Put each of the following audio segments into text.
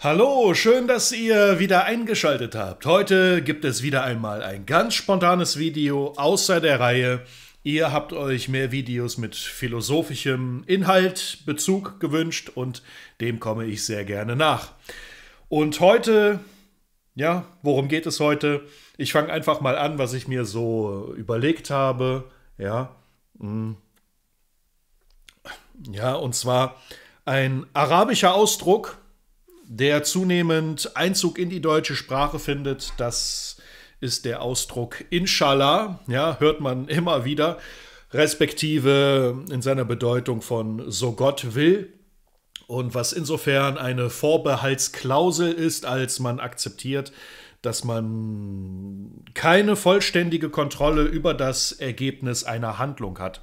Hallo, schön, dass ihr wieder eingeschaltet habt. Heute gibt es wieder einmal ein ganz spontanes Video außer der Reihe. Ihr habt euch mehr Videos mit philosophischem Inhalt, Bezug gewünscht und dem komme ich sehr gerne nach. Und heute, ja, worum geht es heute? Ich fange einfach mal an, was ich mir so überlegt habe. Ja, hm. ja und zwar ein arabischer Ausdruck, der zunehmend Einzug in die deutsche Sprache findet. Das ist der Ausdruck Inshallah, ja, hört man immer wieder, respektive in seiner Bedeutung von so Gott will. Und was insofern eine Vorbehaltsklausel ist, als man akzeptiert, dass man keine vollständige Kontrolle über das Ergebnis einer Handlung hat.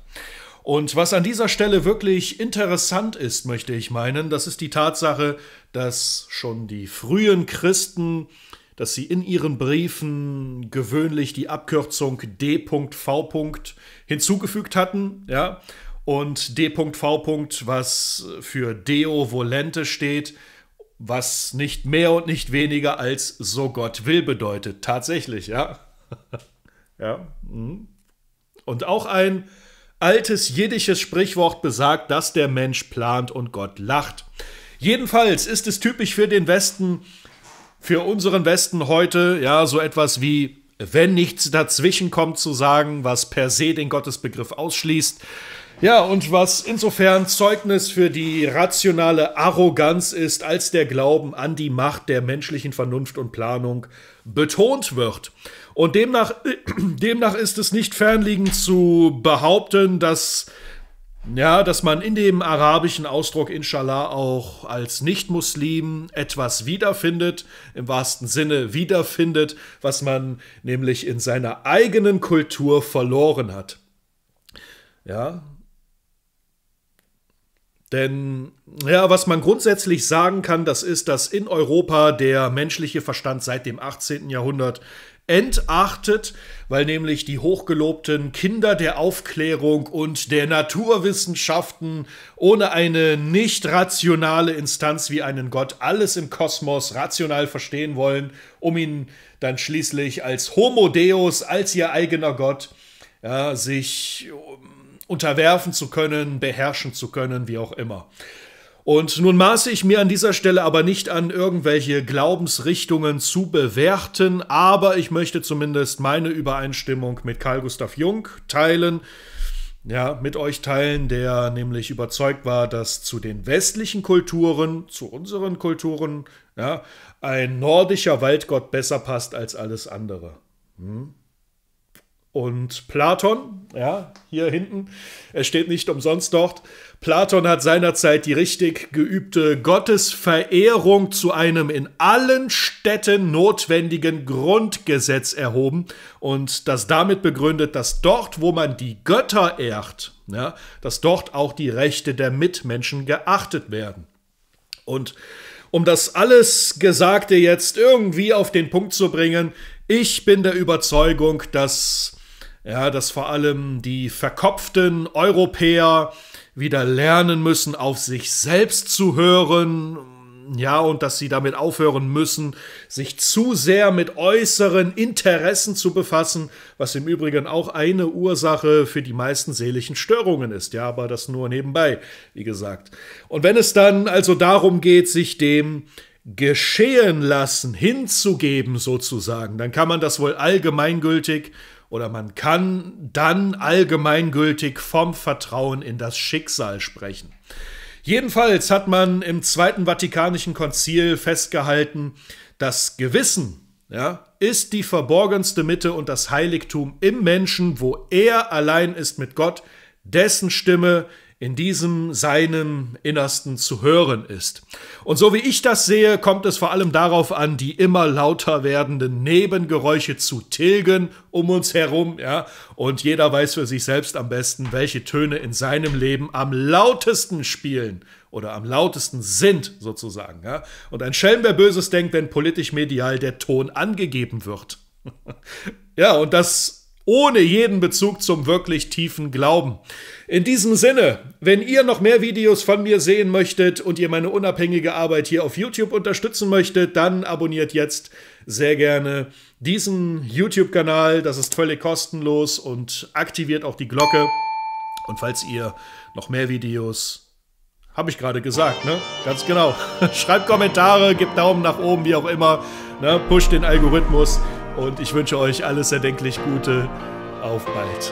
Und was an dieser Stelle wirklich interessant ist, möchte ich meinen, das ist die Tatsache, dass schon die frühen Christen, dass sie in ihren Briefen gewöhnlich die Abkürzung D.V. hinzugefügt hatten, ja, und D.V., was für Deo Volente steht, was nicht mehr und nicht weniger als so Gott will bedeutet. Tatsächlich, ja. ja. Mhm. Und auch ein Altes jiddisches Sprichwort besagt, dass der Mensch plant und Gott lacht. Jedenfalls ist es typisch für den Westen, für unseren Westen heute, ja, so etwas wie, wenn nichts dazwischen kommt, zu sagen, was per se den Gottesbegriff ausschließt. Ja, und was insofern Zeugnis für die rationale Arroganz ist, als der Glauben an die Macht der menschlichen Vernunft und Planung betont wird. Und demnach, äh, demnach ist es nicht fernliegend zu behaupten, dass, ja, dass man in dem arabischen Ausdruck Inshallah auch als Nicht-Muslim etwas wiederfindet, im wahrsten Sinne wiederfindet, was man nämlich in seiner eigenen Kultur verloren hat. Ja, denn ja, was man grundsätzlich sagen kann, das ist, dass in Europa der menschliche Verstand seit dem 18. Jahrhundert entachtet, weil nämlich die hochgelobten Kinder der Aufklärung und der Naturwissenschaften ohne eine nicht rationale Instanz wie einen Gott alles im Kosmos rational verstehen wollen, um ihn dann schließlich als Homo Deus, als ihr eigener Gott, ja, sich unterwerfen zu können, beherrschen zu können, wie auch immer. Und nun maße ich mir an dieser Stelle aber nicht an, irgendwelche Glaubensrichtungen zu bewerten, aber ich möchte zumindest meine Übereinstimmung mit Carl Gustav Jung teilen, ja, mit euch teilen, der nämlich überzeugt war, dass zu den westlichen Kulturen, zu unseren Kulturen, ja, ein nordischer Waldgott besser passt als alles andere. Hm? und Platon, ja, hier hinten, er steht nicht umsonst dort. Platon hat seinerzeit die richtig geübte Gottesverehrung zu einem in allen Städten notwendigen Grundgesetz erhoben und das damit begründet, dass dort, wo man die Götter ehrt, ja, dass dort auch die Rechte der Mitmenschen geachtet werden. Und um das alles Gesagte jetzt irgendwie auf den Punkt zu bringen, ich bin der Überzeugung, dass ja, dass vor allem die verkopften Europäer wieder lernen müssen, auf sich selbst zu hören, ja, und dass sie damit aufhören müssen, sich zu sehr mit äußeren Interessen zu befassen, was im Übrigen auch eine Ursache für die meisten seelischen Störungen ist, ja, aber das nur nebenbei, wie gesagt. Und wenn es dann also darum geht, sich dem geschehen lassen, hinzugeben sozusagen, dann kann man das wohl allgemeingültig oder man kann dann allgemeingültig vom Vertrauen in das Schicksal sprechen. Jedenfalls hat man im Zweiten Vatikanischen Konzil festgehalten, das Gewissen ja, ist die verborgenste Mitte und das Heiligtum im Menschen, wo er allein ist mit Gott, dessen Stimme in diesem seinem Innersten zu hören ist. Und so wie ich das sehe, kommt es vor allem darauf an, die immer lauter werdenden Nebengeräusche zu tilgen um uns herum, ja, und jeder weiß für sich selbst am besten, welche Töne in seinem Leben am lautesten spielen oder am lautesten sind sozusagen, ja. Und ein Schelm, wer Böses denkt, wenn politisch medial der Ton angegeben wird. ja, und das ohne jeden Bezug zum wirklich tiefen Glauben. In diesem Sinne, wenn ihr noch mehr Videos von mir sehen möchtet und ihr meine unabhängige Arbeit hier auf YouTube unterstützen möchtet, dann abonniert jetzt sehr gerne diesen YouTube-Kanal. Das ist völlig kostenlos und aktiviert auch die Glocke. Und falls ihr noch mehr Videos habe ich gerade gesagt, ne? Ganz genau. Schreibt Kommentare, gebt Daumen nach oben, wie auch immer. Ne? Pusht den Algorithmus. Und ich wünsche euch alles erdenklich Gute. Auf bald.